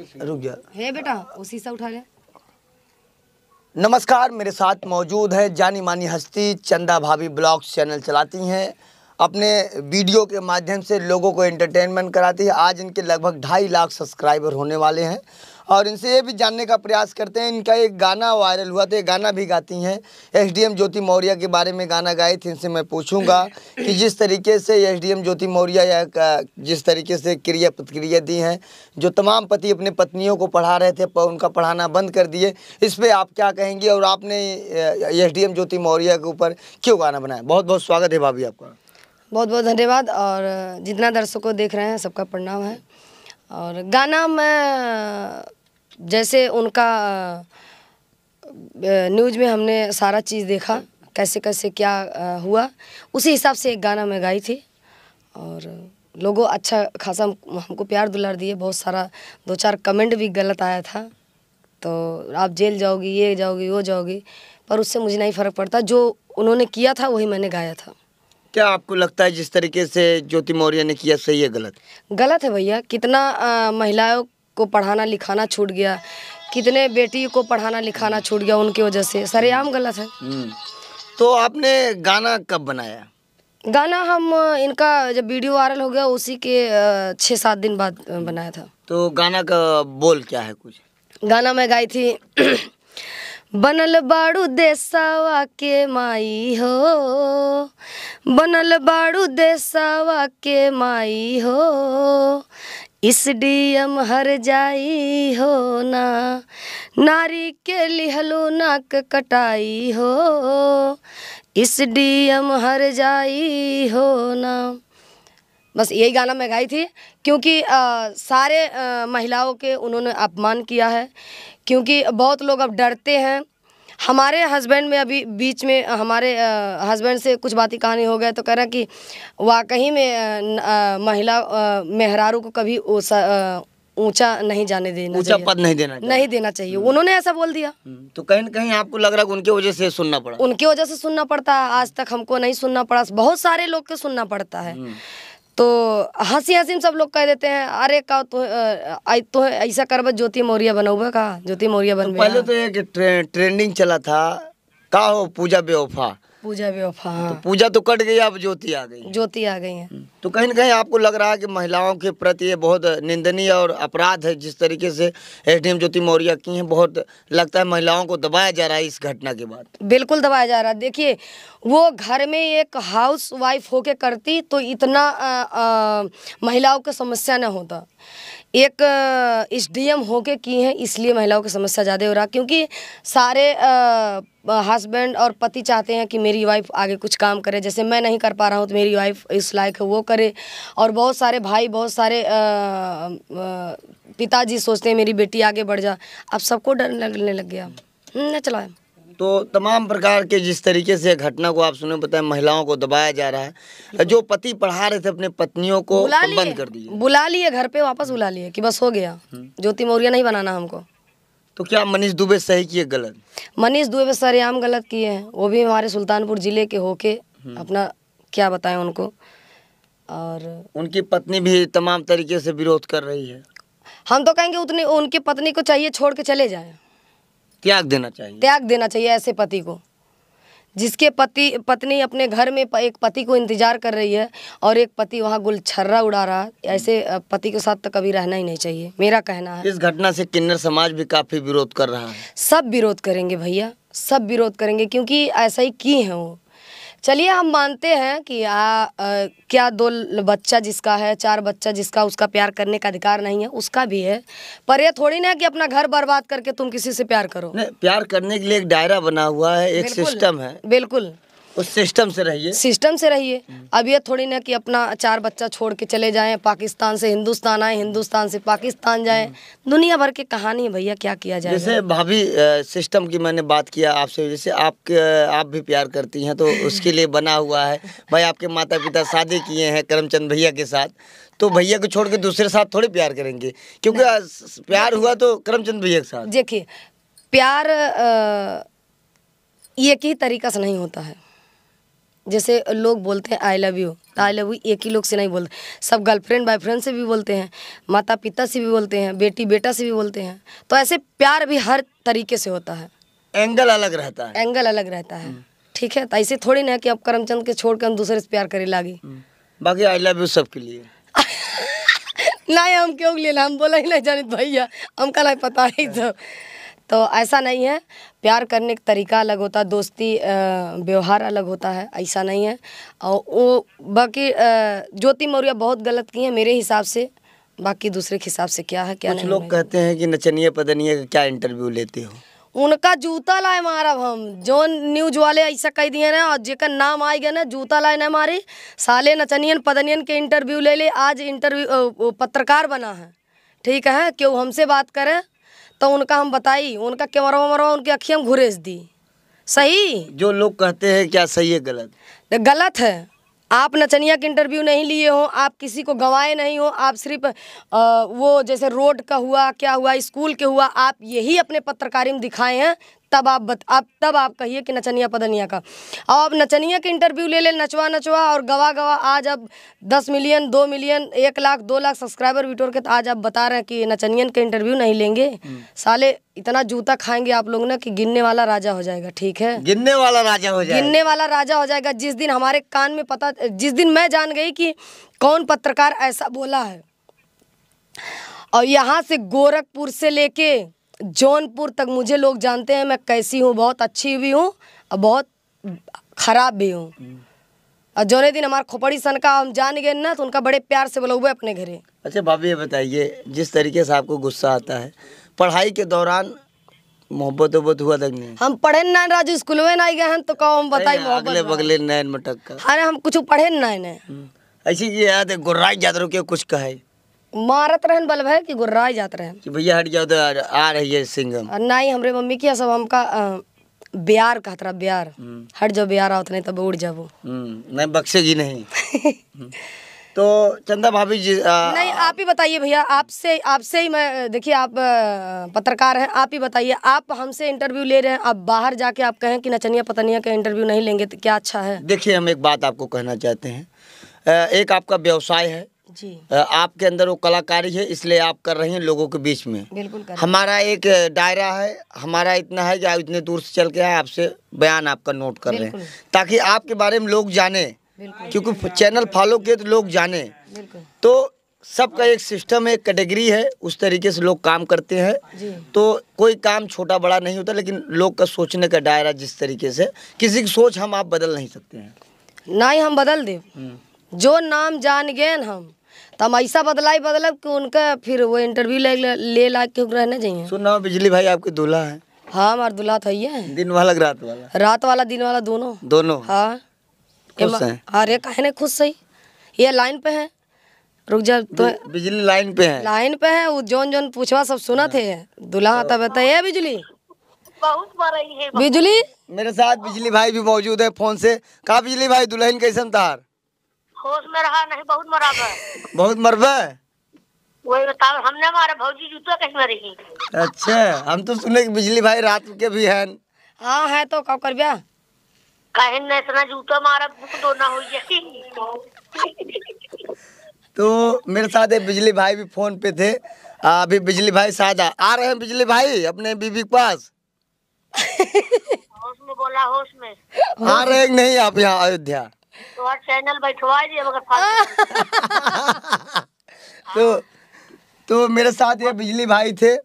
रुक जा हे बेटा उसी से उठा ले नमस्कार मेरे साथ मौजूद है जानी मानी हस्ती चंदा भाभी ब्लॉग्स चैनल चलाती हैं अपने वीडियो के माध्यम से लोगों को एंटरटेनमेंट कराती है आज इनके लगभग ढाई लाख सब्सक्राइबर होने वाले हैं और इनसे ये भी जानने का प्रयास करते हैं इनका एक गाना वायरल हुआ था तो गाना भी गाती हैं एसडीएम ज्योति मौर्य के बारे में गाना गाए थे इनसे मैं पूछूंगा कि जिस तरीके से एसडीएम ज्योति मौर्य या जिस तरीके से क्रिया प्रतिक्रिया दी हैं जो तमाम पति अपने पत्नियों को पढ़ा रहे थे पर उनका पढ़ाना बंद कर दिए इस पर आप क्या कहेंगे और आपने एस ज्योति मौर्य के ऊपर क्यों गाना बनाया बहुत बहुत स्वागत है भाभी आपका बहुत बहुत धन्यवाद और जितना दर्शकों देख रहे हैं सबका प्रणाम है और गाना मैं जैसे उनका न्यूज में हमने सारा चीज़ देखा कैसे कैसे क्या हुआ उसी हिसाब से एक गाना मैं गाई थी और लोगों अच्छा खासा हमको प्यार दुलार दिए बहुत सारा दो चार कमेंट भी गलत आया था तो आप जेल जाओगी ये जाओगी वो जाओगी पर उससे मुझे नहीं फ़र्क पड़ता जो उन्होंने किया था वही मैंने गाया था क्या आपको लगता है जिस तरीके से ज्योति मौर्य ने किया सही है गलत गलत है भैया कितना महिलाओं को पढ़ाना लिखाना छूट गया कितने बेटी को पढ़ाना लिखाना छूट गया उनकी वजह से सरेआम गलत है हम्म। तो आपने गाना कब बनाया गाना हम इनका जब वीडियो वायरल हो गया उसी के छः सात दिन बाद बनाया था तो गाना का बोल क्या है कुछ गाना मैं गाई थी बनल बाड़ू देसावा के माई हो बनल बाड़ू देसावा के माई हो इस डीएम हर जाई हो ना नारी के लिहलो नाक कटाई हो इस डीएम हर जाई हो ना बस यही गाना मैं गाई थी क्योंकि आ, सारे आ, महिलाओं के उन्होंने अपमान किया है क्योंकि बहुत लोग अब डरते हैं हमारे हस्बैंड में अभी बीच में हमारे हस्बैंड से कुछ बातें कहानी हो गए तो कह रहा कि वाकई में आ, महिला मेहरारू को कभी ऊंचा नहीं जाने देना ऊंचा पद नहीं देना नहीं देना चाहिए हम्म। उन्होंने ऐसा बोल दिया हम्म, तो कहीं ना कहीं आपको लग रहा है उनकी वजह से सुनना पड़ा उनकी वजह से सुनना पड़ता है आज तक हमको नहीं सुनना पड़ा बहुत सारे लोग को सुनना पड़ता है हम्म। तो हंसी हंसी में सब लोग कह देते हैं अरे का तो आई तो ऐसा कर ज्योति मौर्य बनौबे का ज्योति मौर्य तो बन तो पहले तो एक ट्रे, ट्रेंडिंग चला था का हो पूजा बेवफा पूजा व्योफा हाँ। तो पूजा तो कट गई अब ज्योति आ गई ज्योति आ गई है हम्म। तो कहीं ना कहीं आपको लग रहा है कि महिलाओं के प्रति ये बहुत निंदनीय और अपराध है जिस तरीके से एसडीएम ज्योति मौर्य की हैं बहुत लगता है महिलाओं को दबाया जा रहा है इस घटना के बाद बिल्कुल दबाया जा रहा है देखिए वो घर में एक हाउस वाइफ होके करती तो इतना आ, आ, महिलाओं का समस्या न होता एक एस डी एम होके की हैं इसलिए महिलाओं की समस्या ज़्यादा हो रहा क्योंकि सारे हस्बैंड और पति चाहते हैं कि मेरी वाइफ आगे कुछ काम करे जैसे मैं नहीं कर पा रहा हूँ तो मेरी वाइफ इस लायक है वो करे और बहुत सारे भाई बहुत सारे पिताजी सोचते हैं मेरी बेटी आगे बढ़ जा अब सबको डर लगने लग गया न चलाया तो तमाम प्रकार के जिस तरीके से घटना को आप सुने बताए महिलाओं को दबाया जा रहा है जो पति पढ़ा रहे थे अपने पत्नियों को बंद कर दिए बुला लिए घर पे वापस बुला लिए कि बस हो गया हम्म। ज्योति मौर्य नहीं बनाना हमको तो क्या मनीष दुबे सही किए गलत मनीष दुबे सरेआम गलत किए हैं वो भी हमारे सुल्तानपुर जिले के होके हम्म। अपना क्या बताए उनको और उनकी पत्नी भी तमाम तरीके से विरोध कर रही है हम तो कहेंगे उतनी उनकी पत्नी को चाहिए छोड़ के चले जाए त्याग देना चाहिए त्याग देना चाहिए ऐसे पति को जिसके पति पत्नी अपने घर में एक पति को इंतजार कर रही है और एक पति वहाँ गुलछर्रा उड़ा रहा है ऐसे पति के साथ तो कभी रहना ही नहीं चाहिए मेरा कहना है इस घटना से किन्नर समाज भी काफी विरोध कर रहा है सब विरोध करेंगे भैया सब विरोध करेंगे क्योंकि ऐसा ही की है वो चलिए हम मानते हैं कि आ, आ, क्या दो बच्चा जिसका है चार बच्चा जिसका उसका प्यार करने का अधिकार नहीं है उसका भी है पर यह थोड़ी ना कि अपना घर बर्बाद करके तुम किसी से प्यार करो नहीं प्यार करने के लिए एक दायरा बना हुआ है एक सिस्टम है बिल्कुल उस सिस्टम से रहिए सिस्टम से रहिए हम्म। अब ये थोड़ी ना कि अपना चार बच्चा छोड़ के चले जाएं पाकिस्तान से हिंदुस्तान आए हिंदुस्तान से पाकिस्तान हम्म। जाएं दुनिया भर की कहानी है भैया क्या किया जाए जैसे भाभी सिस्टम की मैंने बात किया आपसे जैसे आप आप भी प्यार करती हैं तो उसके लिए बना हुआ है भाई आपके माता पिता शादी किए हैं करमचंद भैया के साथ तो भैया को छोड़ के दूसरे साथ थोड़े प्यार करेंगे क्योंकि प्यार हुआ तो करमचंद भैया के साथ देखिए प्यार एक ही तरीका से नहीं होता है जैसे लोग बोलते हैं I love you I love you एक ही लोग से नहीं बोलते सब गर्लफ्रेंड बॉयफ्रेंड से भी बोलते हैं माता पिता से भी बोलते हैं बेटी बेटा से भी बोलते हैं तो ऐसे प्यार भी हर तरीके से होता है एंगल अलग रहता है एंगल अलग रहता है हम्म। ठीक है तो ऐसे थोड़ी ना कि अब करमचंद के छोड़ कर हम दूसरे से प्यार करे लागे हम्म। बाकी आई लव यू सबके लिए नहीं हम क्यों लिए हम बोला ही नहीं जानित भैया हम कल पता है सब तो ऐसा नहीं है प्यार करने का तरीका अलग होता है दोस्ती व्यवहार अलग होता है ऐसा नहीं है और वो बाकी ज्योति मौर्य बहुत गलत की है मेरे हिसाब से बाकी दूसरे के हिसाब से क्या है क्या कुछ लोग कहते हैं कि नचनीय पदनीय का क्या इंटरव्यू लेते हो उनका जूता लाए मारा हम जो न्यूज वाले ऐसा कह दिए ना और जेकर नाम आए गए ना जूता लाए ना मारे साले नचनियन पदनियन के इंटरव्यू ले ले आज इंटरव्यू पत्रकार बना है ठीक है क्यों हमसे बात करें तो उनका हम बताई उनका कैमरा वमरवा उनकी अखियाँ हम घुरेस दी सही जो लोग कहते हैं क्या सही है गलत गलत है आप नचनिया के इंटरव्यू नहीं लिए हो आप किसी को गवाए नहीं हो आप सिर्फ वो जैसे रोड का हुआ क्या हुआ स्कूल के हुआ आप यही अपने पत्रकारी में दिखाए हैं तब आप बत, आप तब आप कहिए कि नचनिया पदनिया का और आप नचनिया के इंटरव्यू ले ले नचवा नचवा और गवा गवा आज अब दस मिलियन दो मिलियन एक लाख दो लाख सब्सक्राइबर बिटोर के तो आज आप बता रहे हैं कि नचनियन के इंटरव्यू नहीं लेंगे हम्म। साले इतना जूता खाएंगे आप लोग ना कि गिनने वाला राजा हो जाएगा ठीक है गिनने वाला राजा हो जाएगा गिनने वाला राजा हो जाएगा जिस दिन हमारे कान में पता जिस दिन मैं जान गई कि कौन पत्रकार ऐसा बोला है और यहाँ से गोरखपुर से लेके जौनपुर तक मुझे लोग जानते हैं मैं कैसी हूँ बहुत अच्छी भी हूँ और बहुत खराब भी हूँ हम्म। और जोने दिन हमारे खोपड़ी सन का हम जान गए ना तो उनका बड़े प्यार से बोला हुआ अपने घरे अच्छा भाभी ये बताइए जिस तरीके से आपको गुस्सा आता है पढ़ाई के दौरान मोहब्बत वोब्बत हुआ तक नहीं हम पढ़े ना राजू स्कूल में ना गए तो कहो हम बताई अगले बगले नैन मटक का अरे हम कुछ पढ़े ना हम्म। ऐसी याद है गुर्राई याद रुके कुछ कहे मारत रहन बल है कि गुर्राई जात रहन कि भैया हट जाओ तो आ रही है सिंगम नहीं हमरे मम्मी की सब हमका बिहार कहत रहा बिहार हम्म। हट जाओ बिहार आओ नहीं तब उड़ जाबो हम्म, नहीं बख्शेगी नहीं हम्म। तो चंदा भाभी जी आ, नहीं आप ही बताइए भैया आपसे आपसे ही मैं देखिए आप पत्रकार हैं आप ही बताइए आप हमसे इंटरव्यू ले रहे हैं आप बाहर जाके आप कहें कि नचनिया पतनिया का इंटरव्यू नहीं लेंगे तो क्या अच्छा है देखिए हम एक बात आपको कहना चाहते हैं एक आपका व्यवसाय है जी आपके अंदर वो कलाकारी है इसलिए आप कर रही हैं लोगों के बीच में बिल्कुल कर हमारा एक दायरा है हमारा इतना है कि आप इतने दूर से चल के आए आपसे बयान आपका नोट कर रहे हैं ताकि आपके बारे में लोग जाने क्योंकि चैनल फॉलो किए तो लोग जाने तो सबका एक सिस्टम है कैटेगरी है उस तरीके से लोग काम करते हैं तो कोई काम छोटा बड़ा नहीं होता लेकिन लोग का सोचने का दायरा जिस तरीके से किसी की सोच हम आप बदल नहीं सकते हैं ना ही हम बदल दे हम्म। जो नाम जान गए हम तो हम ऐसा बदलाई बदलब कि उनका फिर वो इंटरव्यू ले ले ला के रहने जाइए सुनना बिजली भाई आपके दूल्हा है हाँ हमारा दूल्हा तो ये है दिन वाला रात वाला रात वाला दिन वाला दोनों दोनों हाँ, हाँ अरे ना खुश सही ये लाइन पे है रुक जा तो बिजली लाइन पे है लाइन पे है वो जोन जोन पूछवा सब सुना थे दूल्हा हाँ। तब तो ये बिजली बहुत बिजली मेरे साथ बिजली भाई भी मौजूद है फोन से कहा बिजली भाई दुल्हन कैसे तार होश में रहा नहीं बहुत मरा बहुत मरबा वही बताओ हमने भौजी जूता कैसे अच्छा हम तो सुने कि बिजली भाई रात के भी हैं हाँ है तो कब कर ब्या कहीं ने इतना जूता मारा भूख ना तो मेरे साथ एक बिजली भाई भी फोन पे थे अभी बिजली भाई शायद आ रहे हैं बिजली भाई अपने बीबी के पास होश में बोला होश में आ रहे नहीं आप यहाँ अयोध्या तो तो तो मेरे साथ ये बिजली भाई थे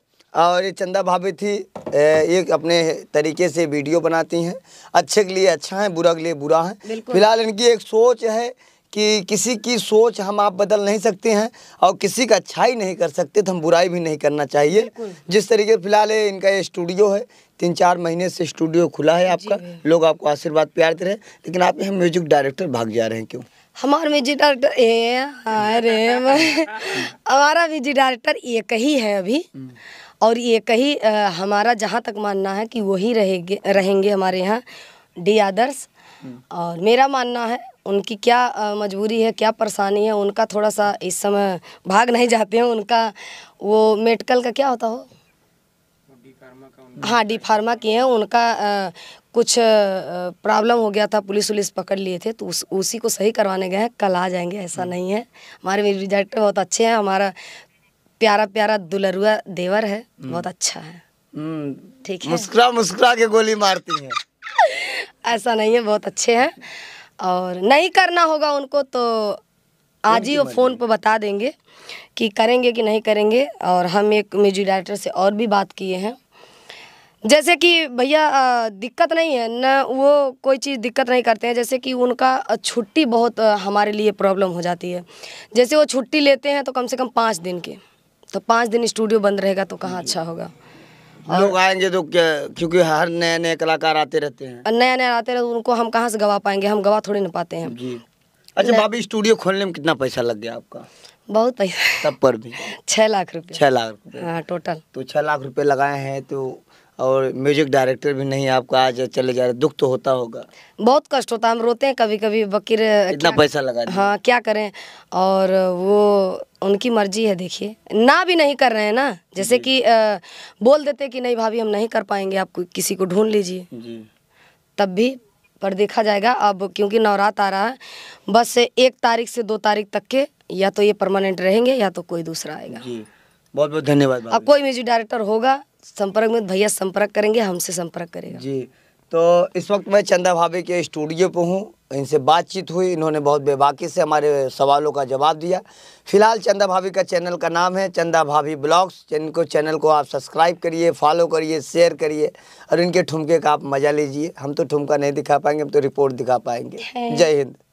और ये चंदा भाभी थी ये अपने तरीके से वीडियो बनाती हैं अच्छे के लिए अच्छा है बुरा के लिए बुरा है फिलहाल इनकी एक सोच है कि किसी की सोच हम आप बदल नहीं सकते हैं और किसी का अच्छाई नहीं कर सकते तो हम बुराई भी नहीं करना चाहिए जिस तरीके फिलहाल इनका ये स्टूडियो है तीन चार महीने से स्टूडियो खुला है आपका लोग आपको आशीर्वाद प्यार दे रहे हैं लेकिन आप यहाँ म्यूजिक डायरेक्टर भाग जा रहे हैं क्यों हमारा म्यूजिक डायरेक्टर ए अरे हमारा म्यूजिक डायरेक्टर एक ही है अभी और एक ही हमारा जहाँ तक मानना है कि वही रहेंगे रहेंगे हमारे यहाँ डी आदर्श और मेरा मानना है उनकी क्या मजबूरी है क्या परेशानी है उनका थोड़ा सा इस समय भाग नहीं जाते हैं उनका वो मेडिकल का क्या होता हो हाँ डी फार्मा किए हैं उनका आ, कुछ प्रॉब्लम हो गया था पुलिस उलिस पकड़ लिए थे तो उस उसी को सही करवाने गए हैं कल आ जाएंगे ऐसा हम्म। नहीं है हमारे डायरेक्टर बहुत अच्छे हैं हमारा प्यारा प्यारा दुलरुआ देवर है हम्म। बहुत अच्छा है हम्म। ठीक है मुस्कुरा मुस्कुरा के गोली मारती है ऐसा नहीं है बहुत अच्छे हैं और नहीं करना होगा उनको तो आज ही वो फ़ोन पर बता देंगे कि करेंगे कि नहीं करेंगे और हम एक म्यूजिक डायरेक्टर से और भी बात किए हैं जैसे कि भैया दिक्कत नहीं है ना वो कोई चीज़ दिक्कत नहीं करते हैं जैसे कि उनका छुट्टी बहुत हमारे लिए प्रॉब्लम हो जाती है जैसे वो छुट्टी लेते हैं तो कम से कम पाँच दिन की तो पाँच दिन स्टूडियो बंद रहेगा तो कहाँ अच्छा होगा लोग आएंगे तो क्या क्योंकि हर नए नए कलाकार आते रहते हैं नया नया आते रहते उनको हम कहाँ से गवा पाएंगे हम गवा थोड़ी ना पाते हैं जी अच्छा भाभी स्टूडियो खोलने में कितना पैसा लग गया आपका बहुत पैसा तब पर भी छः लाख रुपये छः लाख रुपये हाँ टोटल तो छः लाख रुपये लगाए हैं तो और म्यूजिक डायरेक्टर भी नहीं आपका आज चले जा रहे दुख तो होता होगा बहुत कष्ट होता है हम रोते हैं कभी कभी बकीर इतना पैसा लगा हाँ क्या करें और वो उनकी मर्जी है देखिए ना भी नहीं कर रहे हैं ना जैसे कि बोल देते कि नहीं भाभी हम नहीं कर पाएंगे आप किसी को ढूंढ लीजिए तब भी पर देखा जाएगा अब क्योंकि नवरात आ रहा है बस एक तारीख से दो तारीख तक के या तो ये परमानेंट रहेंगे या तो कोई दूसरा आएगा बहुत बहुत धन्यवाद अब कोई म्यूजिक डायरेक्टर होगा संपर्क में भैया संपर्क करेंगे हमसे संपर्क करेंगे जी तो इस वक्त मैं चंदा भाभी के स्टूडियो पर हूँ इनसे बातचीत हुई इन्होंने बहुत बेबाकी से हमारे सवालों का जवाब दिया फिलहाल चंदा भाभी का चैनल का नाम है चंदा भाभी ब्लॉग्स जिनको चैनल को आप सब्सक्राइब करिए फॉलो करिए शेयर करिए और इनके ठुमके का आप मज़ा लीजिए हम तो ठुमका नहीं दिखा पाएंगे हम तो रिपोर्ट दिखा पाएंगे जय हिंद